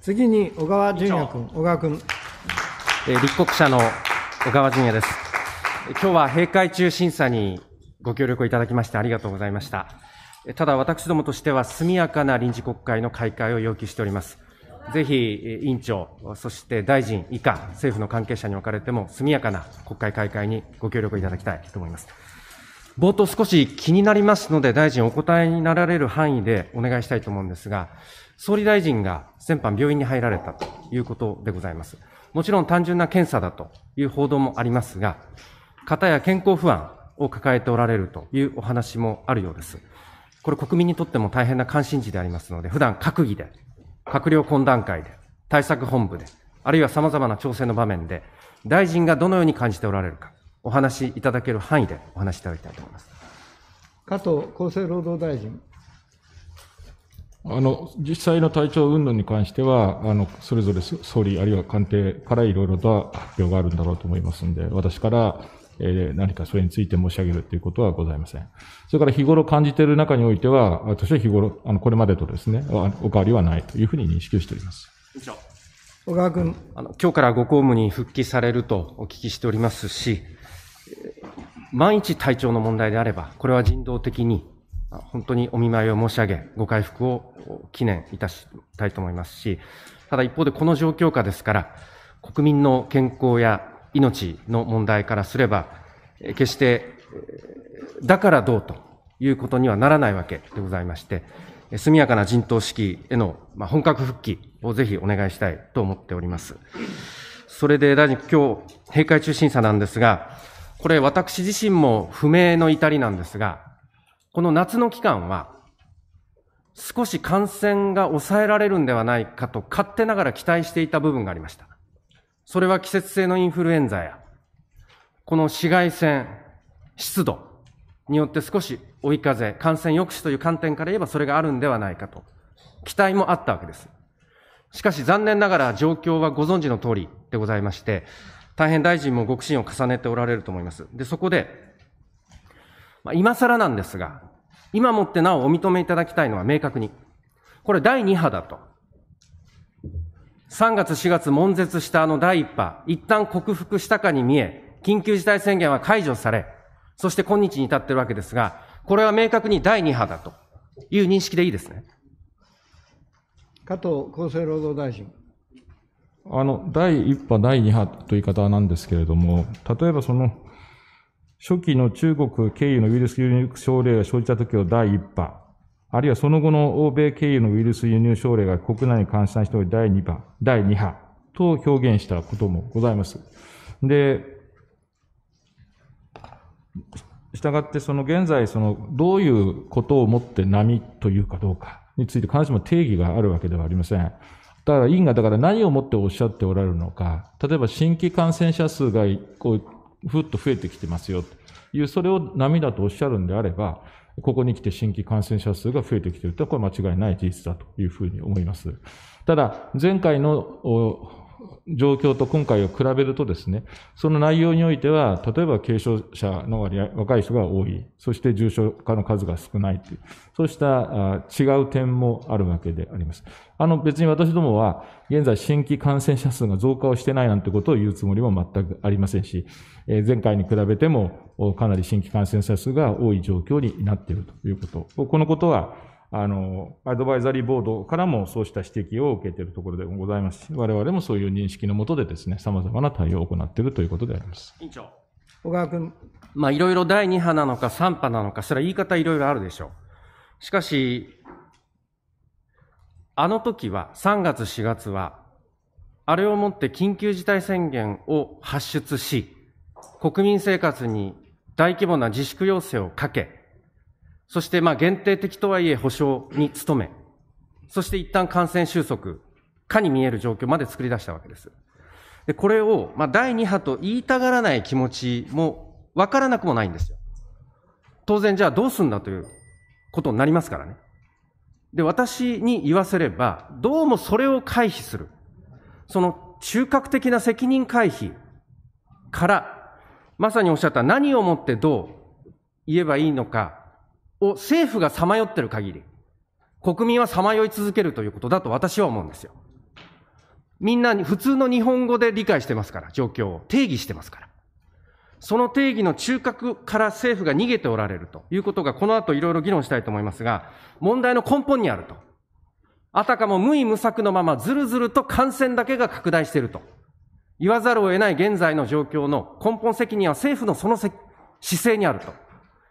次に小川淳也君、小川君。立国者の小川淳也です。今日は閉会中審査にご協力をいただきましてありがとうございました。ただ私どもとしては速やかな臨時国会の開会を要求しております。ぜひ、委員長、そして大臣以下、政府の関係者におかれても、速やかな国会開会にご協力いただきたいと思います。冒頭少し気になりますので、大臣お答えになられる範囲でお願いしたいと思うんですが、総理大臣が先般病院に入られたということでございます。もちろん単純な検査だという報道もありますが、方や健康不安を抱えておられるというお話もあるようです。これ国民にとっても大変な関心事でありますので、普段閣議で、閣僚懇談会で、対策本部で、あるいは様々な調整の場面で、大臣がどのように感じておられるか、お話しいただける範囲でお話しいただきたいと思います。加藤厚生労働大臣。あの、実際の体調運動に関しては、あの、それぞれ総理あるいは官邸からいろいろと発表があるんだろうと思いますので、私から、えー、何かそれについて申し上げるということはございません。それから日頃感じている中においては、私は日頃、あの、これまでとですね、お変わりはないというふうに認識をしております。小川君。あの、今日からご公務に復帰されるとお聞きしておりますし、万一体調の問題であれば、これは人道的に本当にお見舞いを申し上げ、ご回復を記念いたしたいと思いますし、ただ一方でこの状況下ですから、国民の健康や命の問題からすれば、決してだからどうということにはならないわけでございまして、速やかな陣頭指揮への本格復帰をぜひお願いしたいと思っております。それで大臣、今日、閉会中審査なんですが、これ私自身も不明の至りなんですが、この夏の期間は、少し感染が抑えられるんではないかと勝手ながら期待していた部分がありました。それは季節性のインフルエンザや、この紫外線、湿度によって少し追い風、感染抑止という観点から言えばそれがあるんではないかと、期待もあったわけです。しかし残念ながら状況はご存知の通りでございまして、大変大臣もご苦心を重ねておられると思います。で、そこで、まあ、今更なんですが、今もってなおお認めいただきたいのは明確に。これ第2波だと。3月4月悶絶したあの第1波、一旦克服したかに見え、緊急事態宣言は解除され、そして今日に至ってるわけですが、これは明確に第2波だという認識でいいですね。加藤厚生労働大臣。あの、第1波、第2波という言い方なんですけれども、例えばその、初期の中国経由のウイルス輸入症例が生じた時の第1波、あるいはその後の欧米経由のウイルス輸入症例が国内に換算しており第2波、第2波と表現したこともございます。で、したがってその現在そのどういうことをもって波というかどうかについて必ずしも定義があるわけではありません。だから委員がだから何をもっておっしゃっておられるのか、例えば新規感染者数がこうふっと増えてきてますよという、それを波だとおっしゃるんであれば、ここに来て新規感染者数が増えてきているとは、これは間違いない事実だというふうに思います。ただ、前回の状況と今回を比べるとですね、その内容においては、例えば軽症者の割合、若い人が多い、そして重症化の数が少ないという、そうした違う点もあるわけであります。あの別に私どもは、現在新規感染者数が増加をしてないなんてことを言うつもりも全くありませんし、え前回に比べてもかなり新規感染者数が多い状況になっているということ。このことは、あの、アドバイザリーボードからもそうした指摘を受けているところでございますし、我々もそういう認識のもとでですね、様々な対応を行っているということであります。委員長。小川君。まあ、いろいろ第2波なのか3波なのか、それは言い方いろいろあるでしょう。しかし、あの時は、3月4月は、あれをもって緊急事態宣言を発出し、国民生活に大規模な自粛要請をかけ、そしてまあ限定的とはいえ保障に努め、そして一旦感染収束、かに見える状況まで作り出したわけです。で、これを、まあ、第2波と言いたがらない気持ちも分からなくもないんですよ。当然じゃあどうすんだということになりますからね。で、私に言わせれば、どうもそれを回避する。その中核的な責任回避から、まさにおっしゃった何をもってどう言えばいいのか、を政府がさまよってる限り、国民はさまよい続けるということだと私は思うんですよ。みんな普通の日本語で理解してますから、状況を定義してますから。その定義の中核から政府が逃げておられるということが、この後いろいろ議論したいと思いますが、問題の根本にあると。あたかも無為無策のままずるずると感染だけが拡大していると。言わざるを得ない現在の状況の根本責任は政府のその姿勢にあると。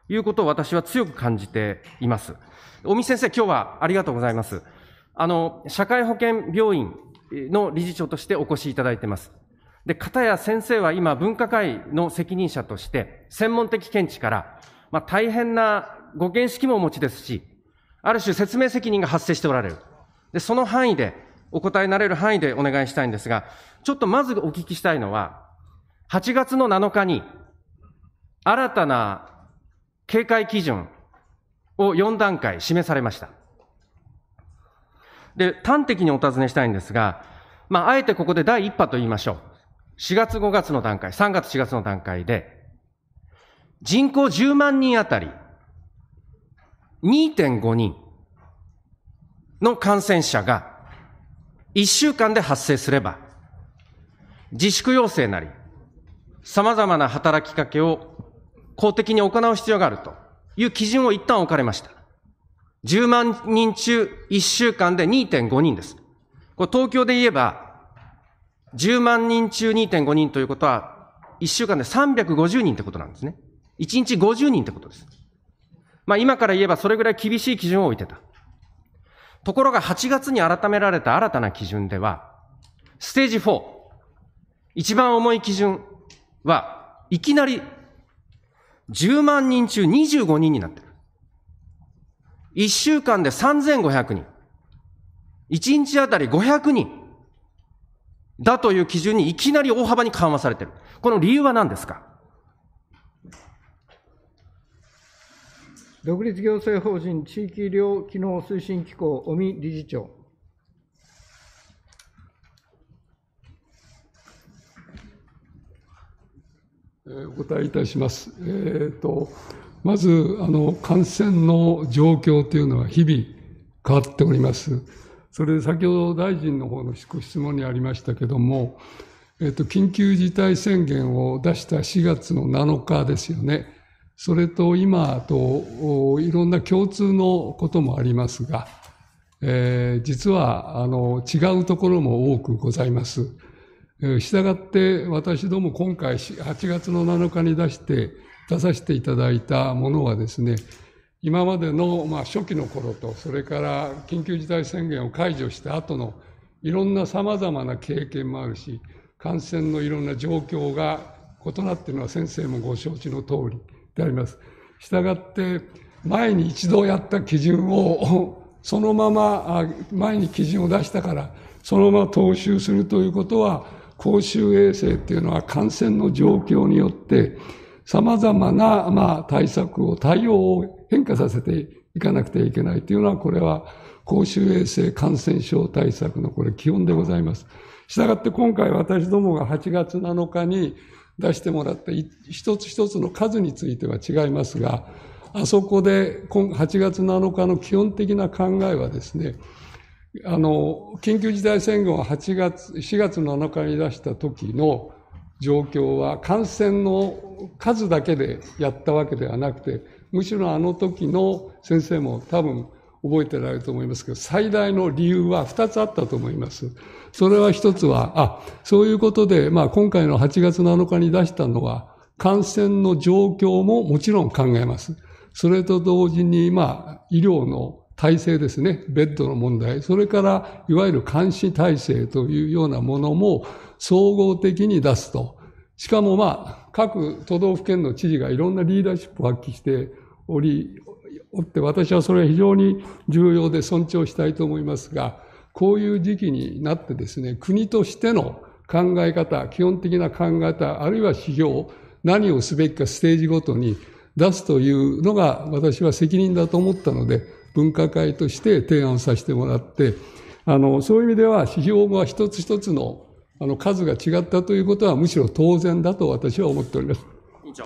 いうことを私は強く感じています。尾身先生、今日はありがとうございます。あの、社会保険病院の理事長としてお越しいただいてます。で、片や先生は今、分科会の責任者として、専門的見地から、まあ、大変なご見識もお持ちですし、ある種説明責任が発生しておられる。で、その範囲で、お答えなれる範囲でお願いしたいんですが、ちょっとまずお聞きしたいのは、8月の7日に、新たな警戒基準を4段階示されました。で、端的にお尋ねしたいんですが、まあ、あえてここで第1波と言いましょう。4月5月の段階、3月4月の段階で、人口10万人あたり、2.5人の感染者が1週間で発生すれば、自粛要請なり、様々な働きかけを公的に行う必要があるという基準を一旦置かれました。10万人中1週間で2.5人です。これ東京で言えば、10万人中2.5人ということは、1週間で350人ってことなんですね。1日50人ってことです。まあ今から言えばそれぐらい厳しい基準を置いてた。ところが8月に改められた新たな基準では、ステージ4、一番重い基準は、いきなり10万人中25人になってる。1週間で3500人。1日あたり500人。だという基準にいきなり大幅に緩和されてる。この理由は何ですか独立行政法人地域医療機能推進機構、尾身理事長。お答えいたします。えーと、まずあの、感染の状況というのは日々変わっております。それで先ほど大臣の方のご質問にありましたけども、えーと緊急事態宣言を出した4月の7日ですよね。それと今といろんな共通のこともありますが、えー、実はあの違うところも多くございます。したがって私ども今回8月の7日に出して、出させていただいたものはですね、今までの、まあ、初期の頃と、それから緊急事態宣言を解除した後のいろんな様々な経験もあるし、感染のいろんな状況が異なっているのは先生もご承知の通りであります。したがって、前に一度やった基準を、そのまま、前に基準を出したから、そのまま踏襲するということは、公衆衛生っていうのは感染の状況によって、様々な、まあ、対策を、対応を変化させていかなくてはいけないというのは、これは公衆衛生感染症対策のこれ基本でございます。したがって今回私どもが8月7日に出してもらった一つ一つの数については違いますが、あそこで8月7日の基本的な考えはですね、あの、緊急事態宣言を8月、4月7日に出した時の状況は感染の数だけでやったわけではなくて、むしろあの時の先生も多分覚えてられると思いますけど、最大の理由は2つあったと思います。それは1つは、あ、そういうことで、まあ今回の8月7日に出したのは、感染の状況ももちろん考えます。それと同時に、まあ医療の体制ですね。ベッドの問題。それから、いわゆる監視体制というようなものも総合的に出すと。しかもまあ、各都道府県の知事がいろんなリーダーシップを発揮しており、おって、私はそれは非常に重要で尊重したいと思いますが、こういう時期になってですね、国としての考え方、基本的な考え方、あるいは指標、何をすべきかステージごとに出すというのが私は責任だと思ったので、分科会として提案させてもらって、あの、そういう意味では指標は一つ一つのあの数が違ったということはむしろ当然だと私は思っております。委員長。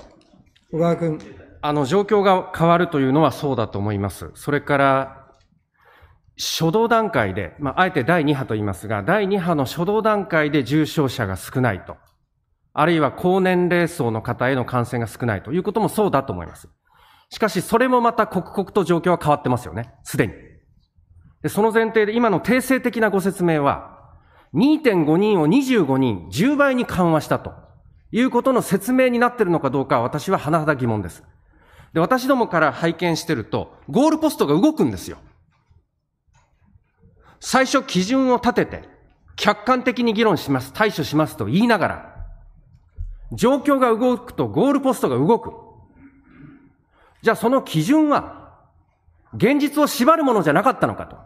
小川君。あの、状況が変わるというのはそうだと思います。それから、初動段階で、まあ、あえて第2波と言いますが、第2波の初動段階で重症者が少ないと。あるいは高年齢層の方への感染が少ないということもそうだと思います。しかし、それもまた刻々と状況は変わってますよね。すでに。でその前提で今の定性的なご説明は、2.5人を25人、10倍に緩和したということの説明になっているのかどうかは私は甚だ疑問です。で、私どもから拝見してると、ゴールポストが動くんですよ。最初基準を立てて、客観的に議論します、対処しますと言いながら、状況が動くとゴールポストが動く。じゃあその基準は、現実を縛るものじゃなかったのかと。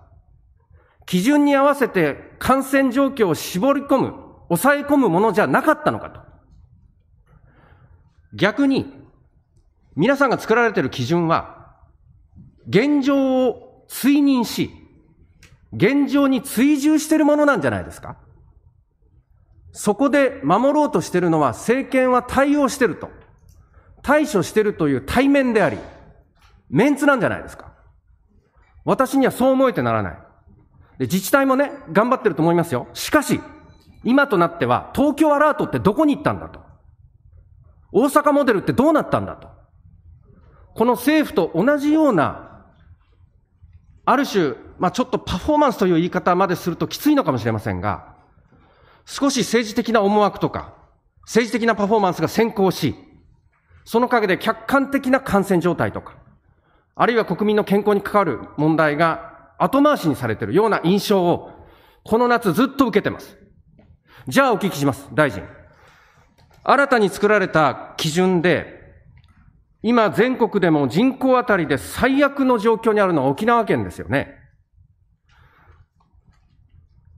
基準に合わせて感染状況を絞り込む、抑え込むものじゃなかったのかと。逆に、皆さんが作られている基準は、現状を追認し、現状に追従しているものなんじゃないですかそこで守ろうとしているのは政権は対応していると。対処してるという対面であり、メンツなんじゃないですか。私にはそう思えてならない。で、自治体もね、頑張ってると思いますよ。しかし、今となっては、東京アラートってどこに行ったんだと。大阪モデルってどうなったんだと。この政府と同じような、ある種、まあちょっとパフォーマンスという言い方までするときついのかもしれませんが、少し政治的な思惑とか、政治的なパフォーマンスが先行し、その陰で客観的な感染状態とか、あるいは国民の健康に関わる問題が後回しにされているような印象を、この夏ずっと受けてます。じゃあお聞きします、大臣。新たに作られた基準で、今全国でも人口あたりで最悪の状況にあるのは沖縄県ですよね。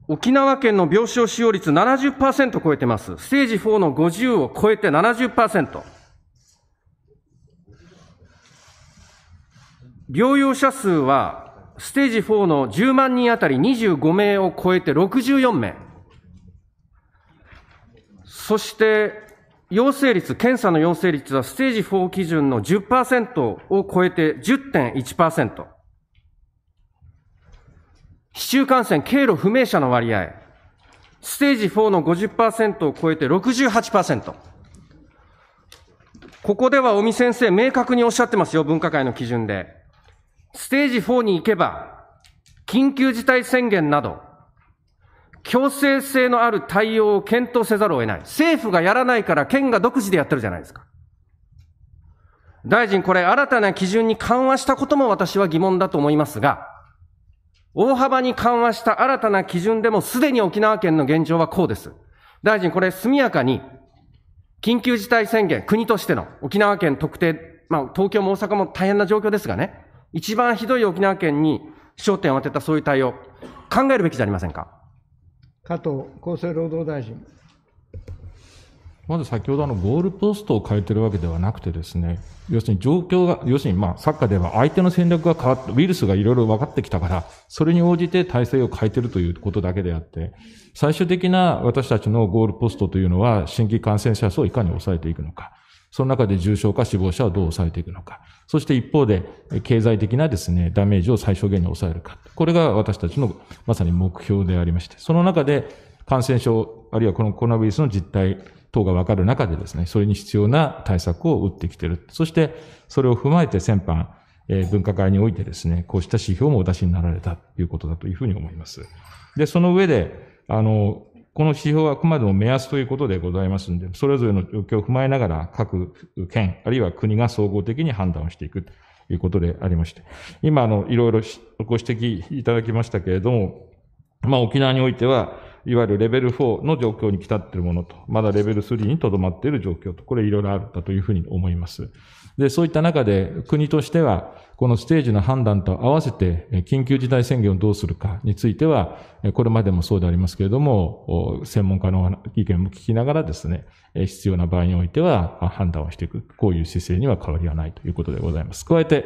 沖縄県の病床使用率70%超えてます。ステージ4の50を超えて70%。療養者数は、ステージ4の10万人あたり25名を超えて64名。そして、陽性率、検査の陽性率はステージ4基準の10%を超えて10.1%。市中感染、経路不明者の割合、ステージ4の50%を超えて68%。ここでは尾身先生、明確におっしゃってますよ、分科会の基準で。ステージ4に行けば、緊急事態宣言など、強制性のある対応を検討せざるを得ない。政府がやらないから県が独自でやってるじゃないですか。大臣、これ新たな基準に緩和したことも私は疑問だと思いますが、大幅に緩和した新たな基準でもすでに沖縄県の現状はこうです。大臣、これ速やかに、緊急事態宣言、国としての沖縄県特定、まあ東京も大阪も大変な状況ですがね、一番ひどい沖縄県に焦点を当てたそういう対応、考えるべきじゃありませんか。加藤厚生労働大臣。まず先ほどあのゴールポストを変えてるわけではなくてですね、要するに状況が、要するにまあサッカーでは相手の戦略が変わって、ウイルスがいろいろ分かってきたから、それに応じて体制を変えてるということだけであって、最終的な私たちのゴールポストというのは新規感染者数をいかに抑えていくのか。その中で重症化、死亡者をどう抑えていくのか。そして一方で、経済的なですね、ダメージを最小限に抑えるか。これが私たちのまさに目標でありまして、その中で感染症、あるいはこのコロナウイルスの実態等がわかる中でですね、それに必要な対策を打ってきている。そして、それを踏まえて先般、えー、分科会においてですね、こうした指標もお出しになられたということだというふうに思います。で、その上で、あの、この指標はあくまでも目安ということでございますので、それぞれの状況を踏まえながら、各県、あるいは国が総合的に判断をしていくということでありまして、今、あの、いろいろご指摘いただきましたけれども、まあ、沖縄においては、いわゆるレベル4の状況に来たっているものと、まだレベル3にとどまっている状況と、これいろいろあるんだというふうに思います。で、そういった中で国としては、このステージの判断と合わせて、緊急事態宣言をどうするかについては、これまでもそうでありますけれども、専門家の意見も聞きながらですね、必要な場合においては判断をしていく、こういう姿勢には変わりはないということでございます。加えて、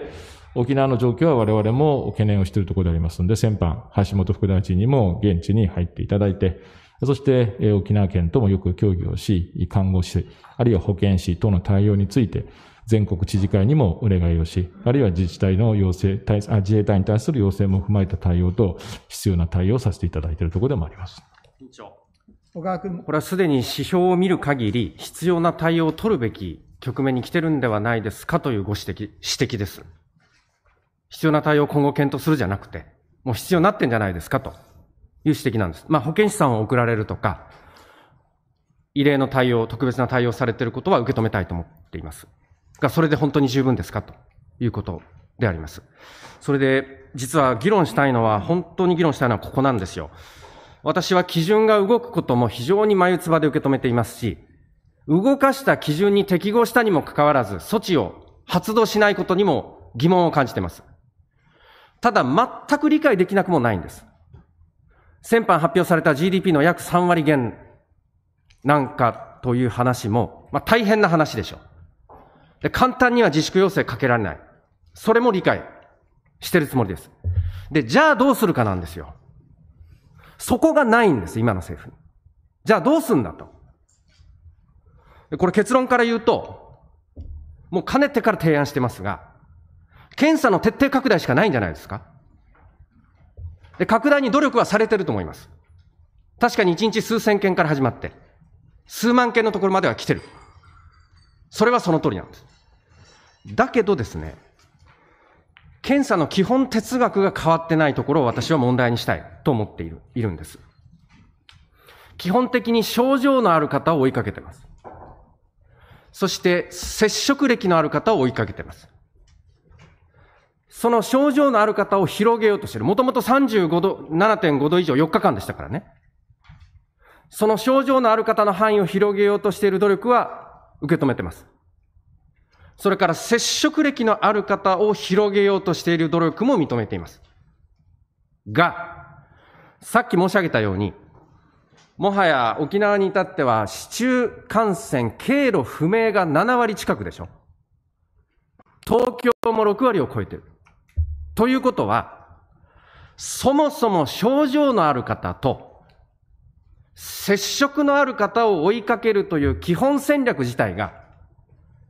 沖縄の状況は我々も懸念をしているところでありますので、先般、橋本副大臣にも現地に入っていただいて、そして、沖縄県ともよく協議をし、看護師、あるいは保健師等の対応について、全国知事会にもお願いをし、あるいは自治体の要請、自衛隊に対する要請も踏まえた対応と、必要な対応をさせていただいているところでもあります。委員長小川君これはすでに指標を見る限り、必要な対応を取るべき局面に来てるんではないですかというご指摘指摘です。必要な対応を今後検討するじゃなくて、もう必要になってんじゃないですかという指摘なんです。まあ、保健師さんを送られるとか、異例の対応、特別な対応されていることは受け止めたいと思っています。が、それで本当に十分ですかということであります。それで、実は議論したいのは、本当に議論したいのはここなんですよ。私は基準が動くことも非常に眉唾で受け止めていますし、動かした基準に適合したにもかかわらず、措置を発動しないことにも疑問を感じています。ただ全く理解できなくもないんです。先般発表された GDP の約3割減なんかという話も、まあ、大変な話でしょう。で、簡単には自粛要請かけられない。それも理解してるつもりです。で、じゃあどうするかなんですよ。そこがないんです、今の政府に。じゃあどうすんだと。これ結論から言うと、もうかねてから提案してますが、検査の徹底拡大しかないんじゃないですかで拡大に努力はされてると思います。確かに一日数千件から始まって、数万件のところまでは来てる。それはその通りなんです。だけどですね、検査の基本哲学が変わってないところを私は問題にしたいと思っているいるんです。基本的に症状のある方を追いかけてます。そして接触歴のある方を追いかけてます。その症状のある方を広げようとしてる。もともと35度、7.5度以上4日間でしたからね。その症状のある方の範囲を広げようとしている努力は受け止めてます。それから接触歴のある方を広げようとしている努力も認めています。が、さっき申し上げたように、もはや沖縄に至っては市中感染経路不明が7割近くでしょ。東京も6割を超えてる。ということは、そもそも症状のある方と、接触のある方を追いかけるという基本戦略自体が、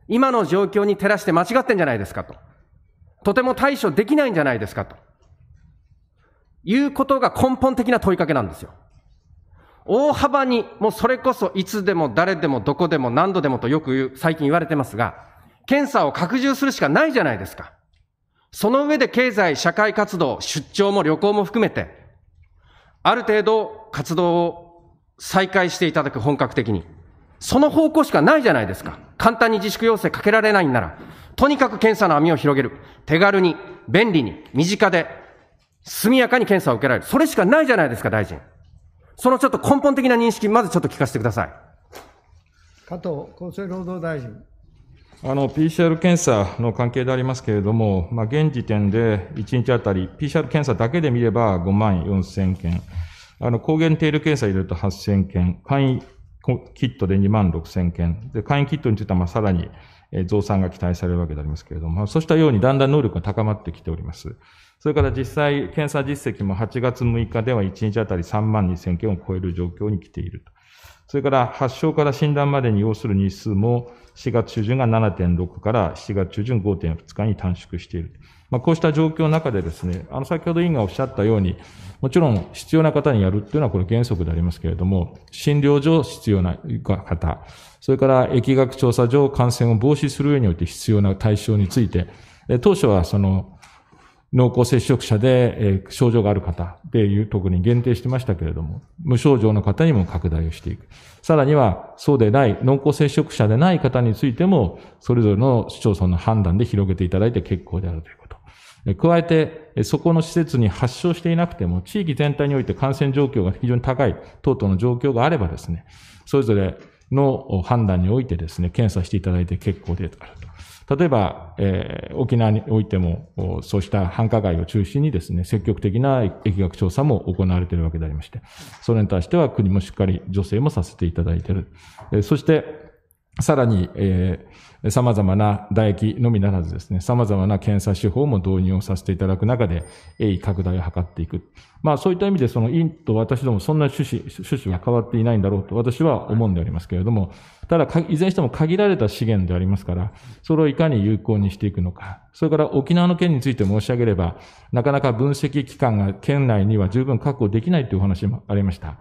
今の状況に照らして間違ってんじゃないですかと。とても対処できないんじゃないですかと。いうことが根本的な問いかけなんですよ。大幅に、もうそれこそいつでも誰でもどこでも何度でもとよく言う、最近言われてますが、検査を拡充するしかないじゃないですか。その上で経済、社会活動、出張も旅行も含めて、ある程度活動を再開していただく本格的に。その方向しかないじゃないですか。簡単に自粛要請かけられないんなら、とにかく検査の網を広げる。手軽に、便利に、身近で、速やかに検査を受けられる。それしかないじゃないですか、大臣。そのちょっと根本的な認識、まずちょっと聞かせてください。加藤厚生労働大臣。あの、PCR 検査の関係でありますけれども、まあ、現時点で1日あたり、PCR 検査だけで見れば5万4000件、あの抗原定量検査入れると8000件、簡易キットで2万6000件、で簡易キットについてはまあさらに増産が期待されるわけでありますけれども、まあ、そうしたようにだんだん能力が高まってきております。それから実際、検査実績も8月6日では1日当たり3万2000件を超える状況に来ていると。それから発症から診断までに要する日数も4月中旬が7.6から7月中旬5.2日に短縮している。まあ、こうした状況の中でですね、あの先ほど委員がおっしゃったように、もちろん必要な方にやるっていうのはこれ原則でありますけれども、診療上必要な方、それから疫学調査上感染を防止する上において必要な対象について、当初はその濃厚接触者で、え症状がある方でいう特に限定してましたけれども、無症状の方にも拡大をしていく。さらには、そうでない、濃厚接触者でない方についても、それぞれの市町村の判断で広げていただいて結構であるということ。加えて、そこの施設に発症していなくても、地域全体において感染状況が非常に高い、等々の状況があればですね、それぞれの判断においてですね、検査していただいて結構であると。例えば、えー、沖縄においても、そうした繁華街を中心にですね、積極的な疫学調査も行われているわけでありまして、それに対しては国もしっかり助成もさせていただいている。えー、そして、さらに、えー、様々な唾液のみならずですね、様々な検査手法も導入をさせていただく中で、鋭意拡大を図っていく。まあそういった意味で、その院と私どもそんな趣旨、趣旨は変わっていないんだろうと私は思うんでありますけれども、ただ、いずれにしても限られた資源でありますから、それをいかに有効にしていくのか。それから沖縄の件について申し上げれば、なかなか分析機関が県内には十分確保できないというお話もありました。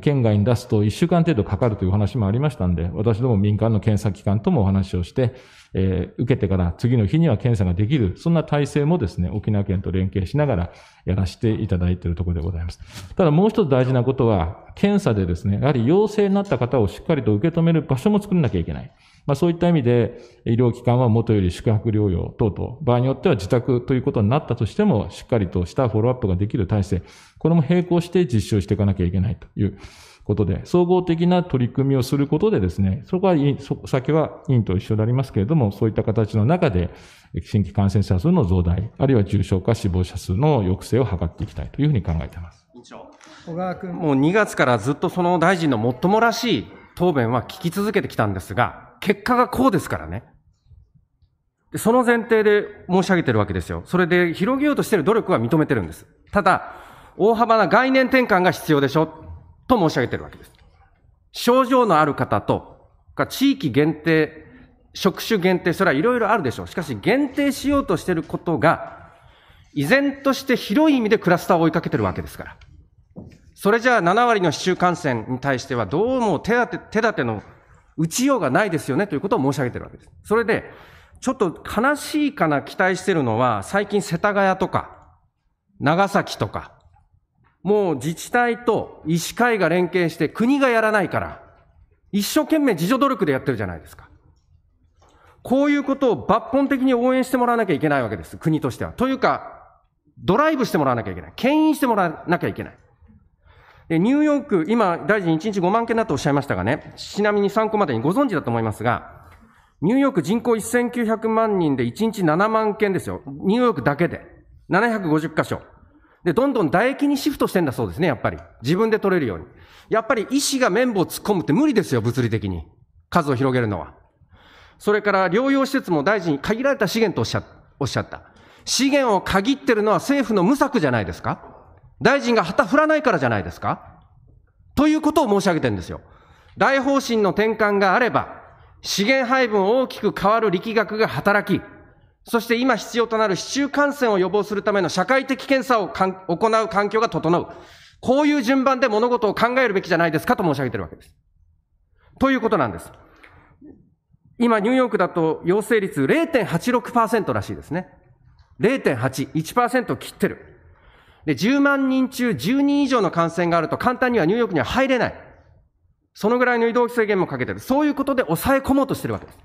県外に出すと1週間程度かかるというお話もありましたんで、私ども民間の検査機関ともお話をして、えー、受けてから次の日には検査ができる、そんな体制もですね、沖縄県と連携しながらやらせていただいているところでございます。ただもう一つ大事なことは、検査でですね、やはり陽性になった方をしっかりと受け止める場所も作らなきゃいけない。まあ、そういった意味で、医療機関はもとより宿泊療養等々、場合によっては自宅ということになったとしても、しっかりとしたフォローアップができる体制、これも並行して実証していかなきゃいけないということで、総合的な取り組みをすることでですね、そこは、先は委員と一緒でありますけれども、そういった形の中で、新規感染者数の増大、あるいは重症化、死亡者数の抑制を図っていきたいというふうに考えています。小川君もう2月からずっとその大臣のもっともらしい答弁は聞き続けてきたんですが、結果がこうですからね。その前提で申し上げてるわけですよ。それで広げようとしてる努力は認めてるんです。ただ、大幅な概念転換が必要でしょと申し上げてるわけです。症状のある方と、地域限定、職種限定、それはいろいろあるでしょう。しかし、限定しようとしてることが、依然として広い意味でクラスターを追いかけてるわけですから。それじゃあ7割の市中感染に対してはどうも手立て、手立ての打ちようがないですよねということを申し上げてるわけです。それで、ちょっと悲しいかな期待してるのは、最近世田谷とか、長崎とか、もう自治体と医師会が連携して国がやらないから、一生懸命自助努力でやってるじゃないですか。こういうことを抜本的に応援してもらわなきゃいけないわけです。国としては。というか、ドライブしてもらわなきゃいけない。牽引してもらわなきゃいけない。で、ニューヨーク、今、大臣1日5万件だとおっしゃいましたがね、ちなみに参考までにご存知だと思いますが、ニューヨーク人口1900万人で1日7万件ですよ。ニューヨークだけで。750箇所。で、どんどん唾液にシフトしてんだそうですね、やっぱり。自分で取れるように。やっぱり医師が綿棒突っ込むって無理ですよ、物理的に。数を広げるのは。それから療養施設も大臣、限られた資源とおっしゃおっしゃった。資源を限ってるのは政府の無策じゃないですか大臣が旗振らないからじゃないですかということを申し上げてるんですよ。大方針の転換があれば、資源配分を大きく変わる力学が働き、そして今必要となる市中感染を予防するための社会的検査を行う環境が整う。こういう順番で物事を考えるべきじゃないですかと申し上げてるわけです。ということなんです。今、ニューヨークだと陽性率0.86%らしいですね。0.8、1%切ってる。で、10万人中10人以上の感染があると簡単にはニューヨークには入れない。そのぐらいの移動制限もかけてる。そういうことで抑え込もうとしてるわけです。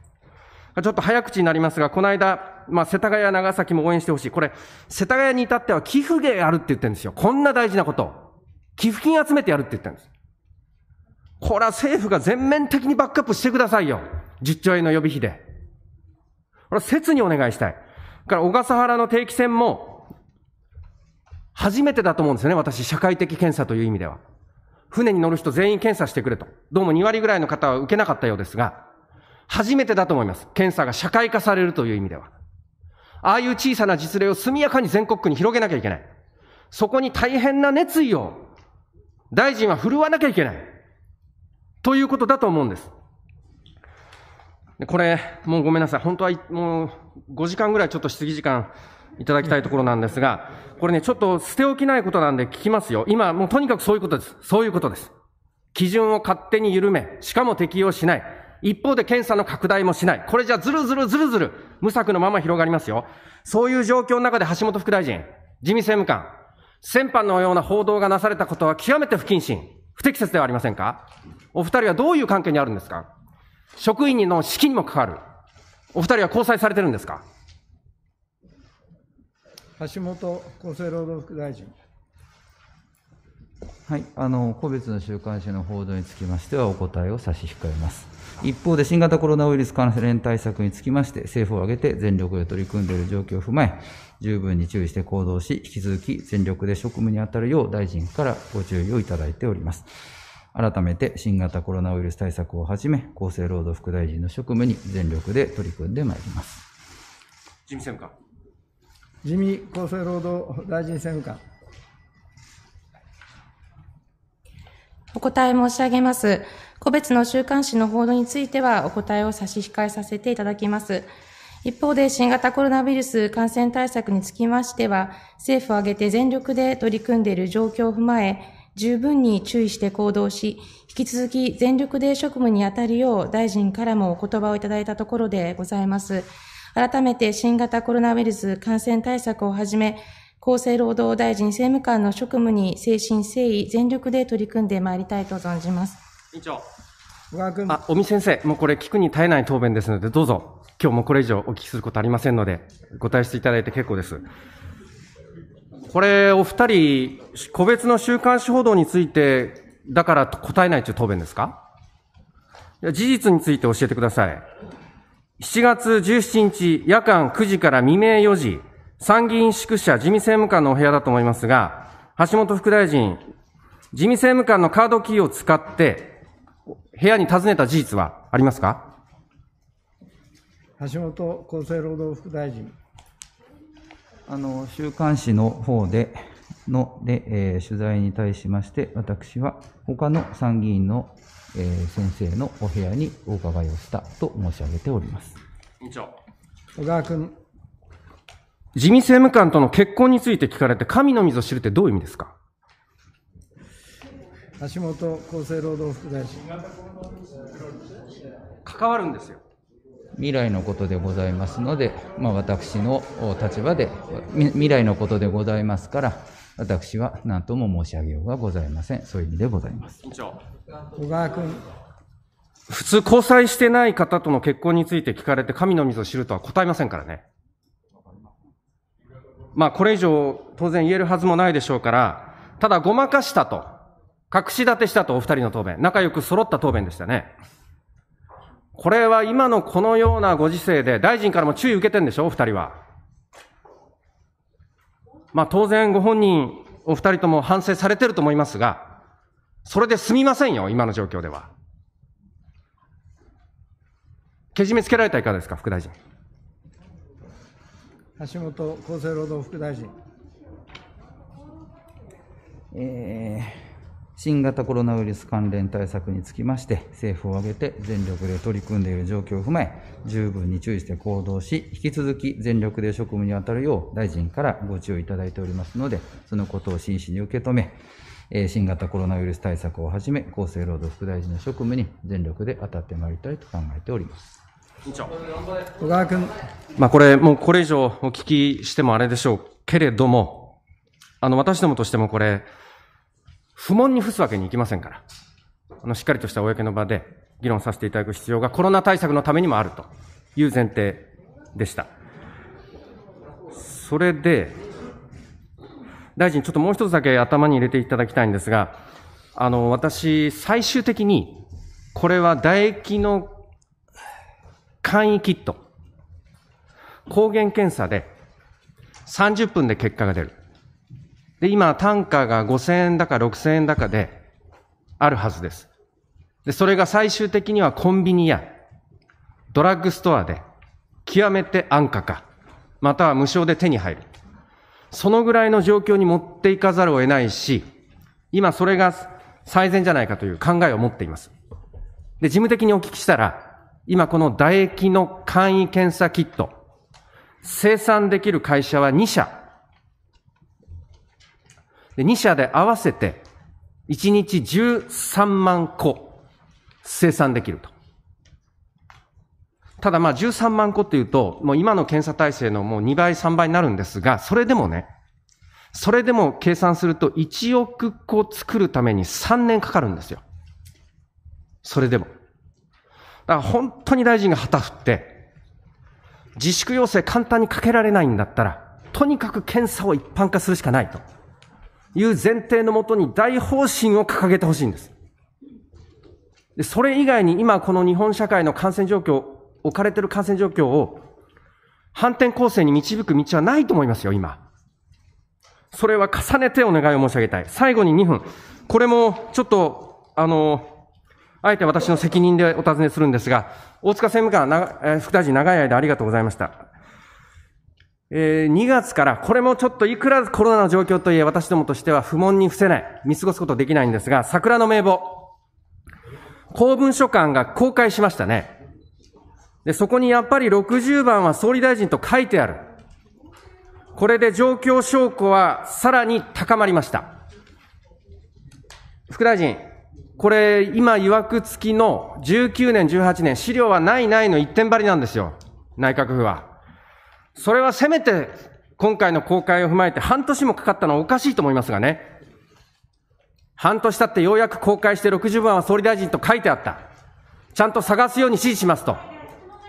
ちょっと早口になりますが、この間、まあ、世田谷、長崎も応援してほしい。これ、世田谷に至っては寄付芸あるって言ってるんですよ。こんな大事なこと。寄付金集めてやるって言ってるんです。これは政府が全面的にバックアップしてくださいよ。10兆円の予備費で。これは切にお願いしたい。から、小笠原の定期船も、初めてだと思うんですよね、私、社会的検査という意味では。船に乗る人全員検査してくれと。どうも2割ぐらいの方は受けなかったようですが、初めてだと思います。検査が社会化されるという意味では。ああいう小さな実例を速やかに全国区に広げなきゃいけない。そこに大変な熱意を、大臣は振るわなきゃいけない。ということだと思うんです。これ、もうごめんなさい。本当は、もう、5時間ぐらいちょっと質疑時間いただきたいところなんですが、これね、ちょっと捨て置きないことなんで聞きますよ。今、もうとにかくそういうことです。そういうことです。基準を勝手に緩め、しかも適用しない。一方で検査の拡大もしない。これじゃずるずるずるずる、無策のまま広がりますよ。そういう状況の中で橋本副大臣、自民政務官、先般のような報道がなされたことは極めて不謹慎、不適切ではありませんかお二人はどういう関係にあるんですか職員の資金にも関わる。お二人は交際されてるんですか橋本厚生労働副大臣。はい、あの個別の週刊誌の報道につきましては、お答えを差し控えます。一方で、新型コロナウイルス感染対策につきまして、政府を挙げて全力で取り組んでいる状況を踏まえ、十分に注意して行動し、引き続き全力で職務に当たるよう大臣からご注意をいただいております。改めて新型コロナウイルス対策をはじめ、厚生労働副大臣の職務に全力で取り組んでまいります。事務官。自民厚生労働大臣政務官。お答え申し上げます。個別の週刊誌の報道についてはお答えを差し控えさせていただきます。一方で新型コロナウイルス感染対策につきましては、政府を挙げて全力で取り組んでいる状況を踏まえ、十分に注意して行動し、引き続き全力で職務に当たるよう大臣からもお言葉をいただいたところでございます。改めて新型コロナウイルス感染対策をはじめ、厚生労働大臣政務官の職務に誠心誠意全力で取り組んでまいりたいと存じます。委員長。あ、尾身先生、もうこれ聞くに耐えない答弁ですので、どうぞ、今日もこれ以上お聞きすることありませんので、ご対していただいて結構です。これ、お二人、個別の週刊誌報道について、だから答えないという答弁ですか事実について教えてください。7月17日夜間9時から未明4時、参議院宿舎自民政務官のお部屋だと思いますが、橋本副大臣、自民政務官のカードキーを使って、部屋に訪ねた事実はありますか橋本厚生労働副大臣。あの、週刊誌の方で、ので、えー、取材に対しまして、私は他の参議院のえ先生のお部屋にお伺いをしたと申し上げております。委員長。小川君。自民政務官との結婚について聞かれて、神の水を知るってどういう意味ですか橋本厚生労働副大臣。関わるんですよ。未来のことでございますので、まあ、私の立場で未来のことでございますから私は何とも申し上げようがございませんそういう意味でございます小川君普通交際してない方との結婚について聞かれて神の水を知るとは答えませんからねまあこれ以上当然言えるはずもないでしょうからただごまかしたと隠し立てしたとお二人の答弁仲良く揃った答弁でしたねこれは今のこのようなご時世で、大臣からも注意受けてんでしょ、お二人は。まあ当然ご本人、お二人とも反省されてると思いますが、それで済みませんよ、今の状況では。けじめつけられたいかがですか、副大臣。橋本厚生労働副大臣。えー新型コロナウイルス関連対策につきまして、政府を挙げて全力で取り組んでいる状況を踏まえ、十分に注意して行動し、引き続き全力で職務に当たるよう、大臣からご注意いただいておりますので、そのことを真摯に受け止め、新型コロナウイルス対策をはじめ、厚生労働副大臣の職務に全力で当たってまいりたいと考えております。小川君。まあ、これ、もうこれ以上お聞きしてもあれでしょうけれども、あの、私どもとしてもこれ、不問に付すわけにいきませんから、あの、しっかりとした公の場で議論させていただく必要がコロナ対策のためにもあるという前提でした。それで、大臣、ちょっともう一つだけ頭に入れていただきたいんですが、あの、私、最終的に、これは唾液の簡易キット、抗原検査で30分で結果が出る。で、今、単価が5000円だか6000円だかで、あるはずです。で、それが最終的にはコンビニや、ドラッグストアで、極めて安価か、または無償で手に入る。そのぐらいの状況に持っていかざるを得ないし、今それが最善じゃないかという考えを持っています。で、事務的にお聞きしたら、今この唾液の簡易検査キット、生産できる会社は2社で、2社で合わせて、1日13万個生産できると。ただまあ13万個っていうと、もう今の検査体制のもう2倍、3倍になるんですが、それでもね、それでも計算すると1億個作るために3年かかるんですよ。それでも。だから本当に大臣が旗振って、自粛要請簡単にかけられないんだったら、とにかく検査を一般化するしかないと。いう前提のもとに大方針を掲げてほしいんです。で、それ以外に今この日本社会の感染状況、置かれてる感染状況を反転攻勢に導く道はないと思いますよ、今。それは重ねてお願いを申し上げたい。最後に2分。これもちょっと、あの、あえて私の責任でお尋ねするんですが、大塚政務官、副大臣長い間ありがとうございました。えー、2月から、これもちょっといくらコロナの状況といえ私どもとしては不問に伏せない、見過ごすことできないんですが、桜の名簿、公文書館が公開しましたね。で、そこにやっぱり60番は総理大臣と書いてある。これで状況証拠はさらに高まりました。副大臣、これ今いわくつきの19年、18年、資料はないないの一点張りなんですよ。内閣府は。それはせめて今回の公開を踏まえて半年もかかったのはおかしいと思いますがね。半年経ってようやく公開して60番は総理大臣と書いてあった。ちゃんと探すように指示しますと。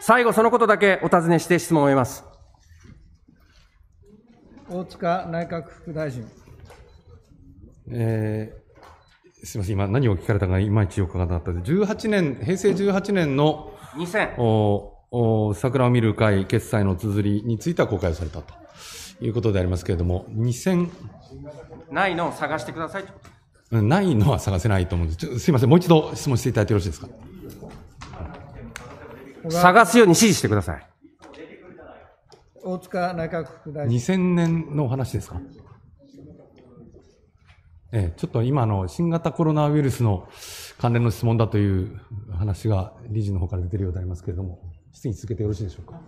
最後そのことだけお尋ねして質問を終えます。大塚内閣副大臣。えー、すみません、今何を聞かれたかいまいちよくわからなかったで、18年、平成18年の、2000。おお桜を見る会決済の綴りについては公開されたということでありますけれども、2000ないのを探してくださいとないのは探せないと思うんです。すみません、もう一度質問していただいてよろしいですか。探すように指示してください。大塚内閣副大臣。2000年のお話ですか。ええ、ちょっと今の新型コロナウイルスの関連の質問だという話が理事の方から出ているようでありますけれども。質疑続けてよろしいでしょうか。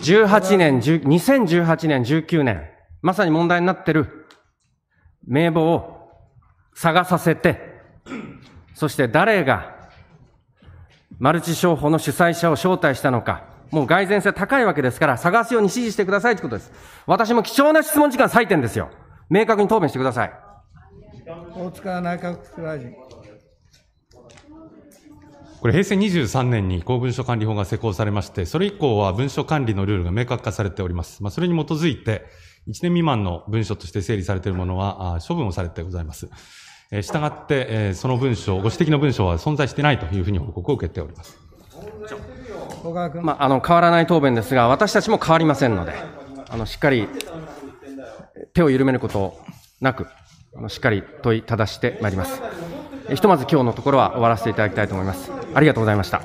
18年、2018年、19年、まさに問題になってる名簿を探させて、そして誰がマルチ商法の主催者を招待したのか、もう蓋然性高いわけですから、探すように指示してくださいということです。私も貴重な質問時間採点ですよ。明確に答弁してください。大塚内閣副大臣。これ平成23年に公文書管理法が施行されまして、それ以降は文書管理のルールが明確化されております。まあ、それに基づいて、1年未満の文書として整理されているものは処分をされてございます。したがって、その文書、ご指摘の文書は存在してないというふうに報告を受けております。まあ、あの変わらない答弁ですが、私たちも変わりませんので、あのしっかり手を緩めることなく、しっかり問いただしてまいります。ひとまず今日のところは終わらせていただきたいと思います。ありがとうございました。